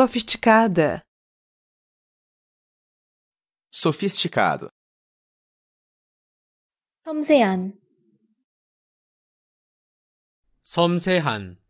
sofisticada sofisticado somsehan somsehan